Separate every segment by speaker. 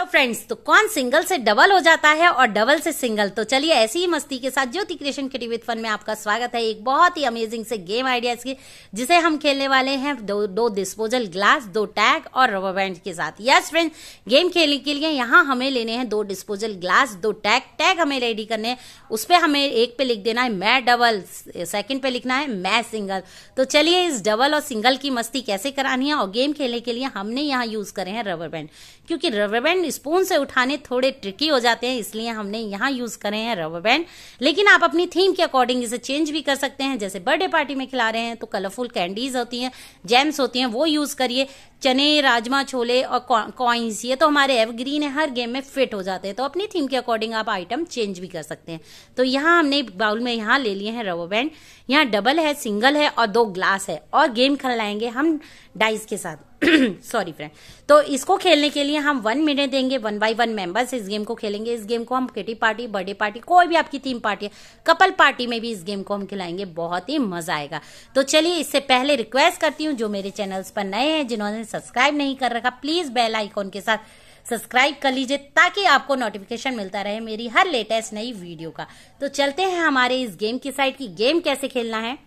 Speaker 1: तो फ्रेंड्स तो कौन सिंगल से डबल हो जाता है और डबल से सिंगल तो चलिए ऐसी ही मस्ती के साथ ज्योति क्रिएशन के विद फन में आपका स्वागत है एक बहुत ही अमेजिंग से गेम आइडियाज की जिसे हम खेलने वाले हैं दो दो डिस्पोजल ग्लास दो टैग और रबर बैंड के साथ यस फ्रेंड्स गेम खेलने के लिए यहाँ हमें लेने हैं दो डिस्पोजल ग्लास दो टैग टैग हमें रेडी करने हैं उस पर हमें एक पे लिख देना है मैं डबल सेकेंड पे लिखना है मैं सिंगल तो चलिए इस डबल और सिंगल की मस्ती कैसे करानी है और गेम खेलने के लिए हमने यहाँ यूज करे हैं रबर बैंड क्योंकि रबर बैंड स्पून से उठाने थोड़े ट्रिकी हो जाते हैं इसलिए हमने यहाँ यूज करे हैं रबर बैंड लेकिन आप अपनी थीम के अकॉर्डिंग इसे चेंज भी कर सकते हैं जैसे बर्थडे पार्टी में खिला रहे हैं तो कलरफुल कैंडीज होती हैं जैम्स होती हैं वो यूज करिए चने राजमा छोले और कॉइन्स ये तो हमारे एवरग्रीन है हर गेम में फिट हो जाते हैं तो अपनी थीम के अकॉर्डिंग आप आइटम चेंज भी कर सकते हैं तो यहाँ हमने बाउल में यहाँ ले लिए हैं रबर बैंड यहाँ डबल है सिंगल है और दो ग्लास है और गेम खेलाएंगे हम डाइस के साथ सॉरी फ्रेंड तो इसको खेलने के लिए हम वन मिनट देंगे वन बाई वन मेंबर्स इस गेम को खेलेंगे इस गेम को हम किटी पार्टी बर्थडे पार्टी कोई भी आपकी थीम पार्टी है कपल पार्टी में भी इस गेम को हम खिलाएंगे बहुत ही मजा आएगा तो चलिए इससे पहले रिक्वेस्ट करती हूँ जो मेरे चैनल्स पर नए हैं जिन्होंने सब्सक्राइब नहीं कर रखा प्लीज बेल आइकॉन के साथ सब्सक्राइब कर लीजिए ताकि आपको नोटिफिकेशन मिलता रहे मेरी हर लेटेस्ट नई वीडियो का तो चलते हैं हमारे इस गेम की साइड की गेम कैसे खेलना है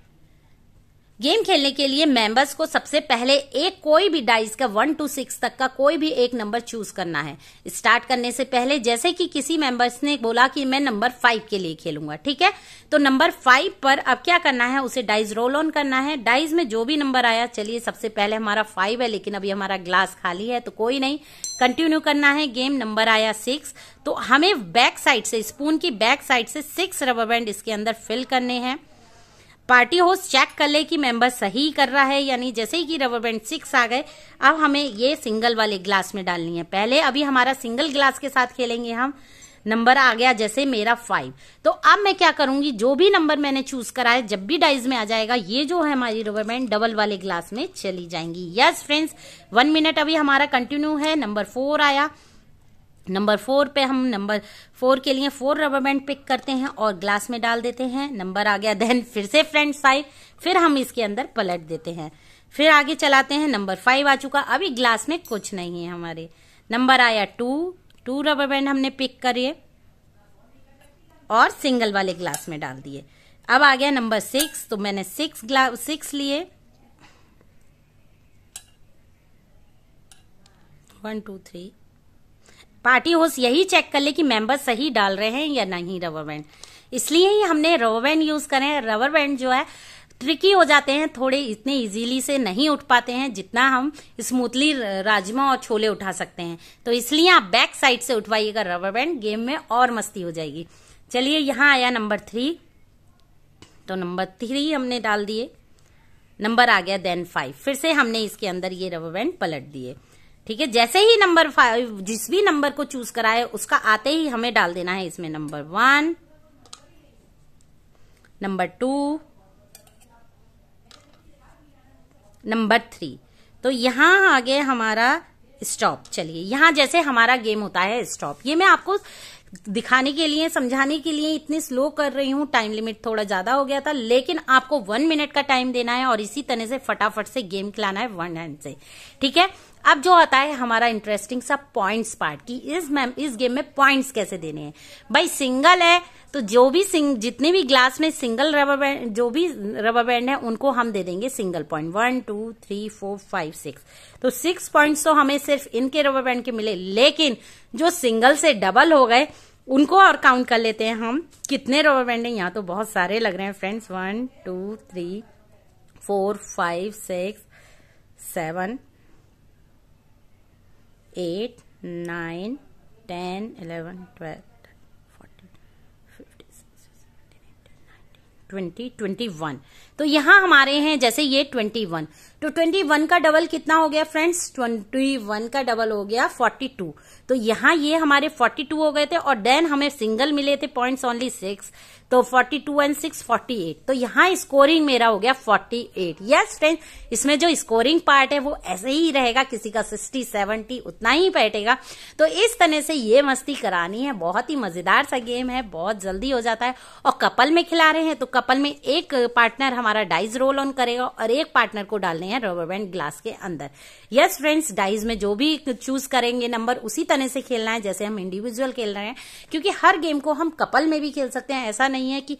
Speaker 1: गेम खेलने के लिए मेंबर्स को सबसे पहले एक कोई भी डाइस का वन टू सिक्स तक का कोई भी एक नंबर चूज करना है स्टार्ट करने से पहले जैसे कि किसी मेंबर्स ने बोला कि मैं नंबर फाइव के लिए खेलूंगा ठीक है तो नंबर फाइव पर अब क्या करना है उसे डाइस रोल ऑन करना है डाइज में जो भी नंबर आया चलिए सबसे पहले हमारा फाइव है लेकिन अभी हमारा ग्लास खाली है तो कोई नहीं कंटिन्यू करना है गेम नंबर आया सिक्स तो हमें बैक साइड से स्पून की बैक साइड से सिक्स रबर बैंड इसके अंदर फिल करने हैं पार्टी होस्ट चेक कर ले कि मेंबर सही कर रहा है यानी जैसे ही कि रबर बैंड सिक्स आ गए अब हमें ये सिंगल वाले ग्लास में डालनी है पहले अभी हमारा सिंगल ग्लास के साथ खेलेंगे हम नंबर आ गया जैसे मेरा फाइव तो अब मैं क्या करूंगी जो भी नंबर मैंने चूज करा है जब भी डाइज में आ जाएगा ये जो है हमारी रबर बैंड डबल वाले ग्लास में चली जाएंगी यस फ्रेंड्स वन मिनट अभी हमारा कंटिन्यू है नंबर फोर आया नंबर फोर पे हम नंबर फोर के लिए फोर रबर बैंड पिक करते हैं और ग्लास में डाल देते हैं नंबर आ गया देन फिर से फ्रंट साइड फिर हम इसके अंदर पलट देते हैं फिर आगे चलाते हैं नंबर फाइव आ चुका अभी ग्लास में कुछ नहीं है हमारे नंबर आया टू टू रबर बैंड हमने पिक करिए और सिंगल वाले ग्लास में डाल दिए अब आ गया नंबर सिक्स तो मैंने सिक्स ग्लास सिक्स लिए one two three party host यही चेक कर ले कि मेंबर सही डाल रहे हैं या नहीं रबर बैंड इसलिए ही हमने रबर बैंड यूज करें रबर बैंड जो है ट्रिकी हो जाते हैं थोड़े इतने इजीली से नहीं उठ पाते हैं जितना हम स्मूथली राजमा और छोले उठा सकते हैं तो इसलिए आप बैक साइड से उठवाइएगा रबर बैंड गेम में और मस्ती हो जाएगी चलिए यहां आया नंबर थ्री तो नंबर थ्री हमने डाल दिए नंबर आ गया देन फाइव फिर से हमने इसके अंदर ये रबर बैंड पलट दिए ठीक है जैसे ही नंबर फाइव जिस भी नंबर को चूज कराए उसका आते ही हमें डाल देना है इसमें number one number two number three तो यहां आगे हमारा स्टॉप चलिए यहां जैसे हमारा गेम होता है स्टॉप ये मैं आपको दिखाने के लिए समझाने के लिए इतनी स्लो कर रही हूं टाइम लिमिट थोड़ा ज्यादा हो गया था लेकिन आपको वन मिनट का टाइम देना है और इसी तरह से फटाफट से गेम खिलाना है वन हैंड से ठीक है अब जो आता है हमारा इंटरेस्टिंग सा पॉइंट्स पार्ट की इस मैम इस गेम में पॉइंट्स कैसे देने हैं भाई सिंगल है तो जो भी सिंग जितने भी ग्लास में सिंगल रबर बैंड जो भी रबर बैंड है उनको हम दे देंगे single point one two three four five six तो सिक्स पॉइंट्स तो हमें सिर्फ इनके रबर बैंड के मिले लेकिन जो सिंगल से डबल हो गए उनको और काउंट कर लेते हैं हम कितने रबर बैंड है यहाँ तो बहुत सारे लग रहे हैं friends one two three four five six seven eight nine ten eleven twelve twenty twenty one तो यहाँ हमारे हैं जैसे ये ट्वेंटी वन तो ट्वेंटी वन का डबल कितना हो गया फ्रेंड्स ट्वेंटी वन का डबल हो गया फोर्टी टू तो यहाँ ये हमारे फोर्टी टू हो गए थे और देन हमें सिंगल मिले थे पॉइंट्स ओनली सिक्स तो 42 एंड 6 48 तो यहाँ स्कोरिंग मेरा हो गया 48 यस फ्रेंड इसमें जो स्कोरिंग पार्ट है वो ऐसे ही रहेगा किसी का 60 70 उतना ही बैठेगा तो इस तरह से ये मस्ती करानी है बहुत ही मजेदार सा गेम है बहुत जल्दी हो जाता है और कपल में खिला रहे हैं तो कपल में एक पार्टनर हमारा डाइज रोल ऑन करेगा और एक पार्टनर को डालने हैं रबर बैंड ग्लास के अंदर यस फ्रेंड्स डाइज में जो भी चूज करेंगे नंबर उसी तरह से खेलना है जैसे हम इंडिविजुअल खेल रहे हैं क्योंकि हर गेम को हम कपल में भी खेल सकते हैं ऐसा नहीं नहीं है कि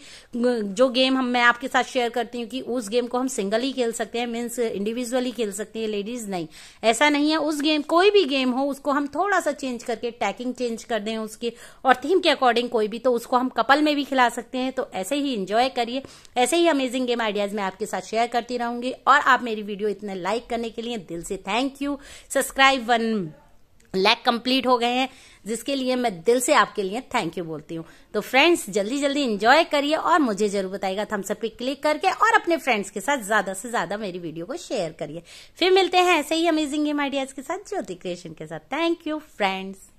Speaker 1: जो गेम हम मैं आपके साथ शेयर करती हूँ कि उस गेम को हम सिंगल ही खेल सकते हैं मीन्स इंडिविजुअली खेल सकते हैं लेडीज नहीं ऐसा नहीं है उस गेम कोई भी गेम हो उसको हम थोड़ा सा चेंज करके टैकिंग चेंज कर दें उसके और थीम के अकॉर्डिंग कोई भी तो उसको हम कपल में भी खिला सकते हैं तो ऐसे ही इंजॉय करिए ऐसे ही अमेजिंग गेम आइडियाज मैं आपके साथ शेयर करती रहूंगी और आप मेरी वीडियो इतने लाइक करने के लिए दिल से thank you subscribe one lakh complete हो गए हैं जिसके लिए मैं दिल से आपके लिए थैंक यू बोलती हूँ तो फ्रेंड्स जल्दी जल्दी इंजॉय करिए और मुझे जरूर बताएगा थम्सअप पे क्लिक करके और अपने फ्रेंड्स के साथ ज्यादा से ज्यादा मेरी वीडियो को शेयर करिए फिर मिलते हैं ऐसे ही अमेजिंग गेम आइडियाज के साथ ज्योति क्रिएशन के साथ थैंक यू फ्रेंड्स